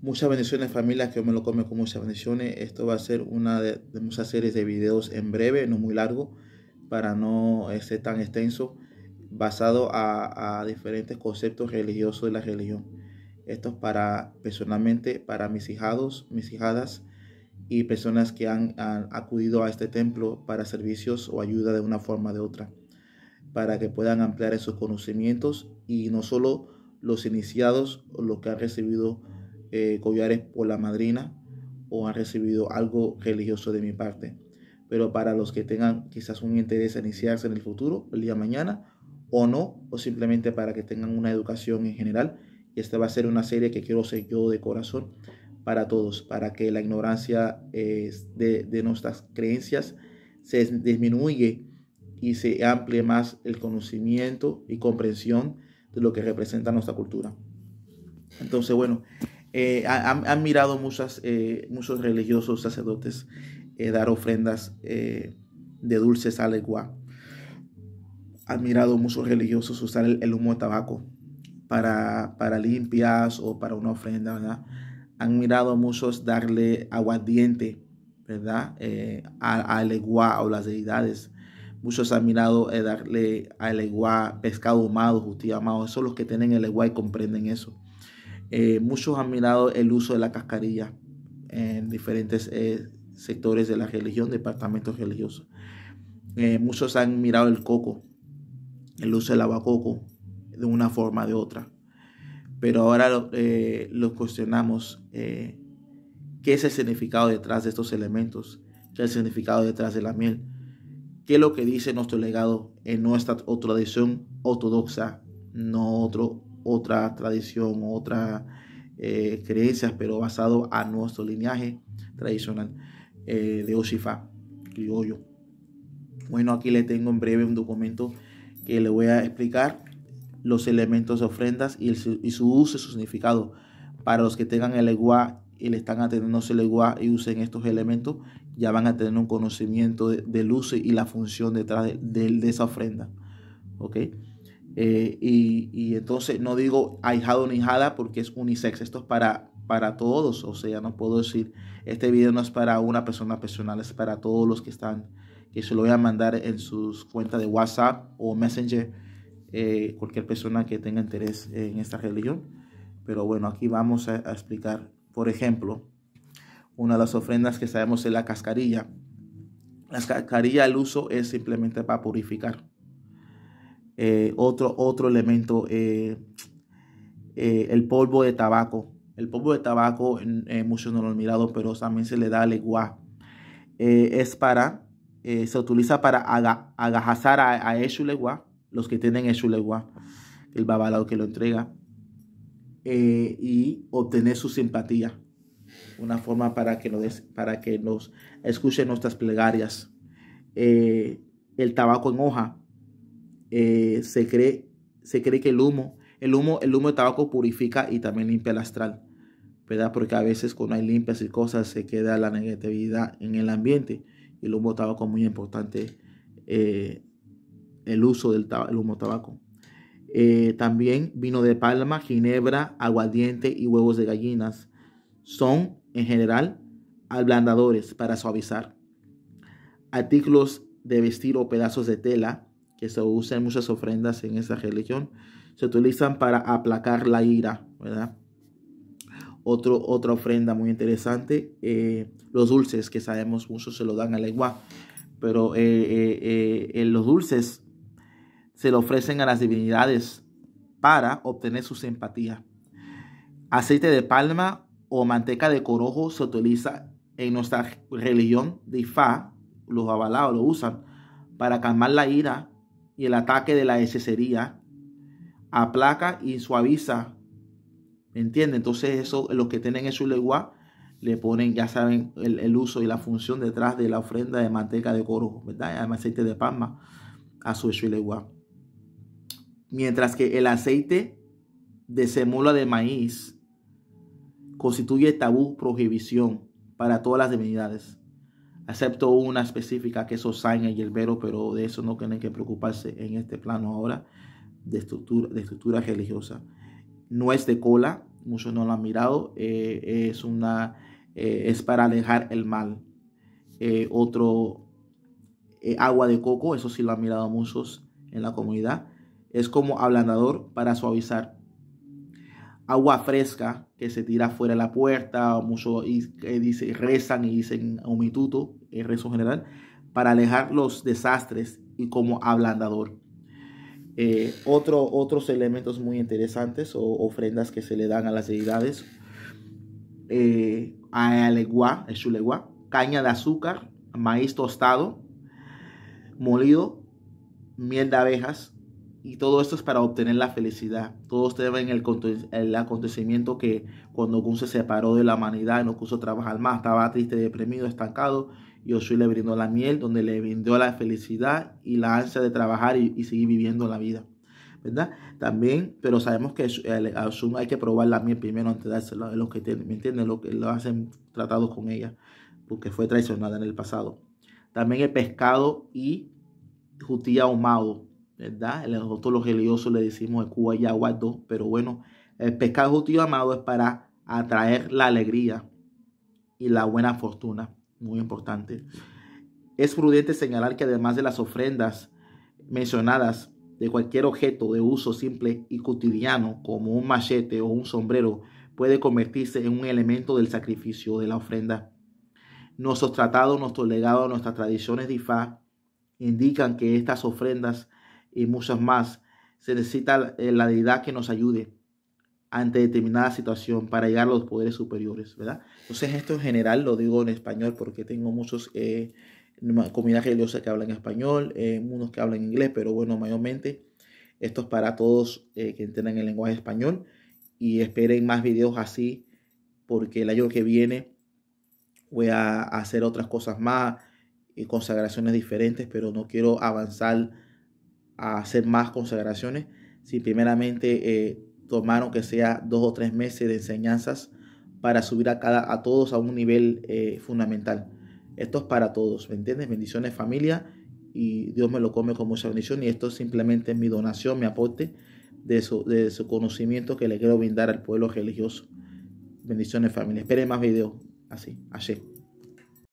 Muchas bendiciones familia, que me lo come con muchas bendiciones. Esto va a ser una de, muchas series de videos en breve, no muy largo, para no ser este, tan extenso, basado a, diferentes conceptos religiosos de la religión. Esto es para, personalmente, para mis hijados, mis hijadas y personas que han, acudido a este templo para servicios o ayuda de una forma o de otra, para que puedan ampliar esos conocimientos y no solo los iniciados o los que han recibido eh, collares por la madrina o han recibido algo religioso de mi parte. Pero para los que tengan quizás un interés en iniciarse en el futuro, el día mañana, o no, o simplemente para que tengan una educación en general, y esta va a ser una serie que quiero ser yo de corazón para todos, para que la ignorancia eh, de, nuestras creencias se disminuye y se amplíe más el conocimiento y comprensión de lo que representa nuestra cultura. Entonces, bueno, eh, han, mirado eh, muchos religiosos sacerdotes eh, dar ofrendas de dulces a legua. Han mirado muchos religiosos usar el, humo de tabaco para, para, limpias o para una ofrenda, Han mirado muchos darle aguardiente, ¿verdad? a, a o las deidades. Muchos han mirado darle a legua pescado ahumado, justicia amado. Esos los que tienen el legua y comprenden eso. Eh, muchos han mirado el uso de la cascarilla en diferentes eh, sectores de la religión, departamentos religiosos. Eh, muchos han mirado el coco, el uso del abacoco, de una forma o de otra. Pero ahora lo, cuestionamos, ¿qué es el significado detrás de estos elementos? ¿Qué es el significado detrás de la miel? ¿Qué es lo que dice nuestro legado en nuestra tradición ortodoxa, no otro otra tradición, otras eh, creencias, pero basado a nuestro linaje tradicional eh, de de y criollo. Bueno, aquí le tengo en breve un documento que le voy a explicar los elementos de ofrendas y, su uso y su significado. Para los que tengan el Eguá y le están atendiendo el Iguá y usen estos elementos, ya van a tener un conocimiento de, del uso y la función detrás de, esa ofrenda. ¿Ok? Eh, y, entonces no digo ahijado ni hijada porque es unisex. Esto es para, para todos. O sea, no puedo decir, este video no es para una persona personal, es para todos los que están, que se lo voy a mandar en sus cuentas de WhatsApp o Messenger, eh, cualquier persona que tenga interés en esta religión. Pero bueno, aquí vamos a explicar. Por ejemplo, una de las ofrendas que sabemos es la cascarilla. La cascarilla, el uso es simplemente para purificar eh, otro, otro elemento, eh, eh, el polvo de tabaco. El polvo de tabaco muchos no lo han mirado, pero también se le da legua. es para, se utiliza para agajazar a, esos legua los que tienen legua el babalado que lo entrega, y obtener su simpatía una forma para que nos, para que nos escuchen nuestras plegarias. el tabaco en hoja eh, se, cree, se cree que el humo, el humo, el humo de tabaco purifica y también limpia el astral, Porque a veces cuando hay limpias y cosas se queda la negatividad en el ambiente y el humo de tabaco es muy importante, eh, el uso del humo de tabaco. Eh, también vino de palma, ginebra, aguardiente y huevos de gallinas son en general ablandadores para suavizar. Artículos de vestir o pedazos de tela que se usan muchas ofrendas en esa religión, se utilizan para aplacar la ira, ¿verdad? Otro, otra ofrenda muy interesante, eh, los dulces, que sabemos muchos se lo dan a lengua, pero eh, eh, los dulces se le ofrecen a las divinidades para obtener su simpatía. Aceite de palma o manteca de corojo se utiliza en nuestra religión de Ifá, los abalados lo usan para calmar la ira y el ataque de la hechicería aplaca y suaviza. ¿Me entiende? Entonces, eso, los que tienen su le ponen, ya saben, el, uso y la función detrás de la ofrenda de manteca de coro, ¿verdad? El aceite de palma a su legua. Mientras que el aceite de semola de maíz constituye tabú prohibición para todas las divinidades. Acepto una específica que es Osaña y el pero de eso no tienen que preocuparse en este plano ahora de estructura, de religiosa. No es de cola, muchos no lo han mirado, eh, es, una, eh, es para alejar el mal. Eh, otro, agua de coco, eso sí lo han mirado muchos en la comunidad, es como ablandador para suavizar agua fresca que se tira fuera de la puerta, eh, rezan y dicen omituto, el rezo general, para alejar los desastres y como ablandador. Eh, otros elementos muy interesantes o ofrendas que se le dan a las deidades, eh, a alegua, el chulegua, caña de azúcar, maíz tostado, molido, miel de abejas, y todo esto es para obtener la felicidad. Todos ustedes el, el acontecimiento que cuando Gun se separó de la humanidad y no puso a trabajar más, estaba triste, deprimido, estancado. Y Osui le brindó la miel, donde le brindó la felicidad y la ansia de trabajar y, seguir viviendo la vida. ¿Verdad? También, pero sabemos que a hay que probar la miel primero antes de dársela los que tienen, ¿me entienden? Lo que lo hacen tratados con ella, porque fue traicionada en el pasado. También el pescado y jutía ahumado ¿verdad? Nosotros los religiosos le decimos el Cuba y aguardo, pero bueno, el pescado justo amado es para atraer la alegría y la buena fortuna, muy importante. Es prudente señalar que además de las ofrendas mencionadas de cualquier objeto de uso simple y cotidiano, como un machete o un sombrero, puede convertirse en un elemento del sacrificio de la ofrenda. Nuestros tratados, nuestros legados, nuestras tradiciones de Ifá indican que estas ofrendas y muchas más. Se necesita eh, la deidad que nos ayude ante determinada situación para llegar a los poderes superiores, ¿verdad? Entonces esto en general lo digo en español porque tengo muchos eh, comunidades religiosas que hablan español, eh, unos que hablan inglés, pero bueno, mayormente esto es para todos eh, que entiendan el lenguaje español y esperen más videos así porque el año que viene voy a hacer otras cosas más, y consagraciones diferentes, pero no quiero avanzar a hacer más consagraciones, si primeramente eh, tomaron que sea dos o tres meses de enseñanzas para subir a, cada, a todos a un nivel eh, fundamental. Esto es para todos, ¿me entiendes? Bendiciones familia y Dios me lo come con mucha bendición y esto simplemente es mi donación, mi aporte de su, de su conocimiento que le quiero brindar al pueblo religioso. Bendiciones familia. Esperen más videos así, así